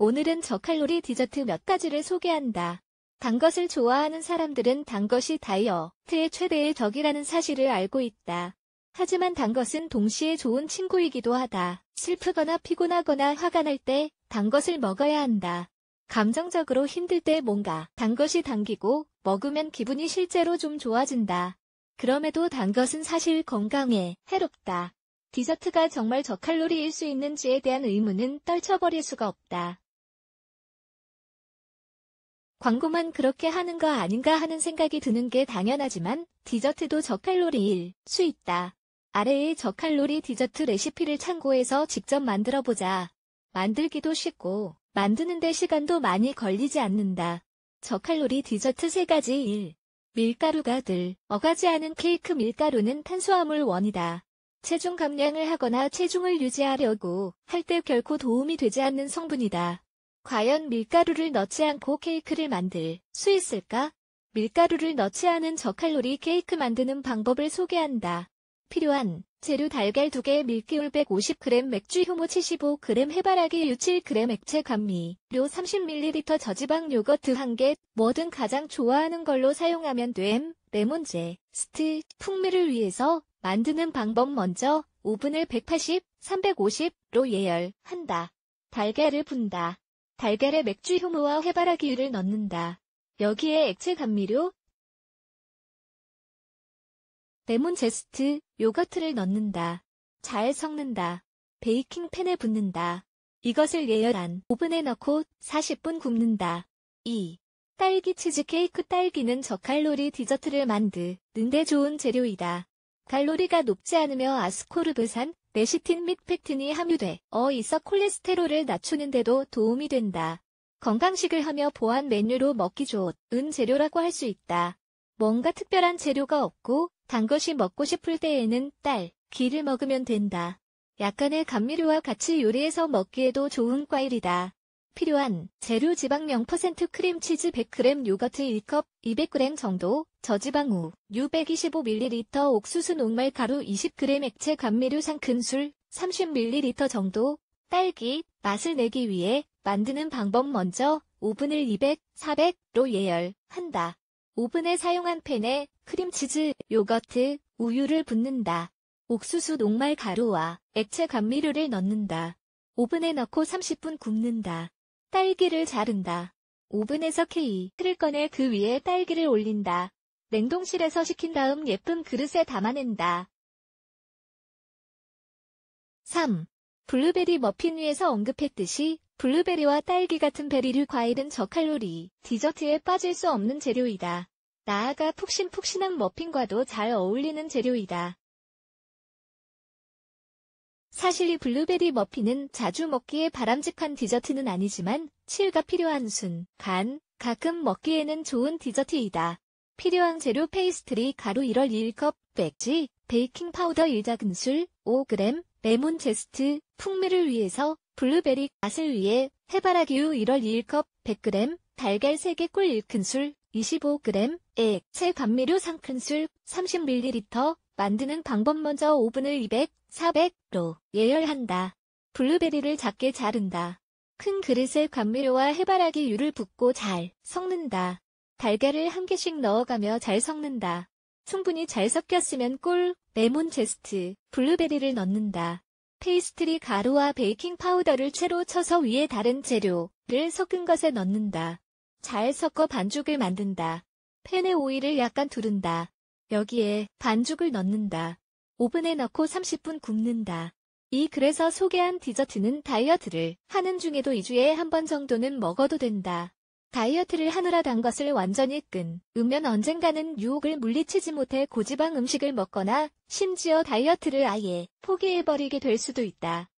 오늘은 저칼로리 디저트 몇 가지를 소개한다. 단 것을 좋아하는 사람들은 단 것이 다이어트의 최대의 덕이라는 사실을 알고 있다. 하지만 단 것은 동시에 좋은 친구이기도 하다. 슬프거나 피곤하거나 화가 날 때 단 것을 먹어야 한다. 감정적으로 힘들 때 뭔가 단 것이 당기고 먹으면 기분이 실제로 좀 좋아진다. 그럼에도 단 것은 사실 건강에 해롭다. 디저트가 정말 저칼로리일 수 있는지에 대한 의문은 떨쳐버릴 수가 없다. 광고만 그렇게 하는 거 아닌가 하는 생각이 드는 게 당연하지만 디저트도 저칼로리일 수 있다. 아래의 저칼로리 디저트 레시피를 참고해서 직접 만들어보자. 만들기도 쉽고 만드는데 시간도 많이 걸리지 않는다. 저칼로리 디저트 3가지 1. 밀가루가 들 어가지 않은 케이크 밀가루는 탄수화물 원이다. 체중 감량을 하거나 체중을 유지하려고 할 때 결코 도움이 되지 않는 성분이다. 과연 밀가루를 넣지 않고 케이크를 만들 수 있을까? 밀가루를 넣지 않은 저칼로리 케이크 만드는 방법을 소개한다. 필요한 재료 달걀 2개 밀키울 150g 맥주 효모 75g 해바라기 유 7g 액체 감미료 30ml 저지방 요거트 1개 뭐든 가장 좋아하는 걸로 사용하면 됨 레몬제 스트 풍미를 위해서 만드는 방법 먼저 오븐을 180, 350로 예열한다. 달걀을 분다. 달걀에 맥주 효모와 해바라기유를 넣는다. 여기에 액체 감미료, 레몬 제스트, 요거트를 넣는다. 잘 섞는다. 베이킹 팬에 붓는다. 이것을 예열한 오븐에 넣고 40분 굽는다. 2. 딸기 치즈케이크 딸기는 저칼로리 디저트를 만드는데 좋은 재료이다. 칼로리가 높지 않으며 아스코르브산, 레시틴 및펙틴이 함유돼 어 있어 콜레스테롤을 낮추는데도 도움이 된다. 건강식을 하며 보안 메뉴로 먹기 좋은 재료라고 할 수 있다. 뭔가 특별한 재료가 없고 단 것이 먹고 싶을 때에는 딸, 귀를 먹으면 된다. 약간의 감미료와 같이 요리해서 먹기에도 좋은 과일이다. 필요한 재료 지방 퍼센트 크림치즈 100g 요거트 1컵 200g 정도 저지방 우 625ml 옥수수 녹말 가루 20g 액체 감미료 상큰술 30ml 정도 딸기 맛을 내기 위해 만드는 방법 먼저 오븐을 200, 400로 예열한다. 오븐에 사용한 팬에 크림치즈, 요거트, 우유를 붓는다. 옥수수 녹말 가루와 액체 감미료를 넣는다. 오븐에 넣고 30분 굽는다. 딸기를 자른다. 오븐에서 케이크를 꺼내 그 위에 딸기를 올린다. 냉동실에서 식힌 다음 예쁜 그릇에 담아낸다. 3. 블루베리 머핀 위에서 언급했듯이 블루베리와 딸기 같은 베리류 과일은 저칼로리, 디저트에 빠질 수 없는 재료이다. 나아가 푹신푹신한 머핀과도 잘 어울리는 재료이다. 사실 이 블루베리 머핀은 자주 먹기에 바람직한 디저트는 아니지만 치유가 필요한 순, 간, 가끔 먹기에는 좋은 디저트이다. 필요한 재료 페이스트리 가루 1월 1컵, 백지, 베이킹 파우더 1작은술, 5g, 레몬 제스트, 풍미를 위해서 블루베리 맛을 위해 해바라기우 1월 1컵 100g, 달걀 3개 꿀 1큰술, 25g, 액, 체 감미료 3큰술, 30ml, 만드는 방법 먼저 오븐을 200, 400로 예열한다. 블루베리를 작게 자른다. 큰 그릇에 감미료와 해바라기유를 붓고 잘 섞는다. 달걀을 한 개씩 넣어가며 잘 섞는다. 충분히 잘 섞였으면 꿀, 레몬 제스트, 블루베리를 넣는다. 페이스트리 가루와 베이킹 파우더를 채로 쳐서 위에 다른 재료를 섞은 것에 넣는다. 잘 섞어 반죽을 만든다. 팬에 오일을 약간 두른다. 여기에 반죽을 넣는다. 오븐에 넣고 30분 굽는다. 이글에서 소개한 디저트는 다이어트를 하는 중에도 2주에 한 번 정도는 먹어도 된다. 다이어트를 하느라 단 것을 완전히 끈. 음면 언젠가는 유혹을 물리치지 못해 고지방 음식을 먹거나 심지어 다이어트를 아예 포기해버리게 될 수도 있다.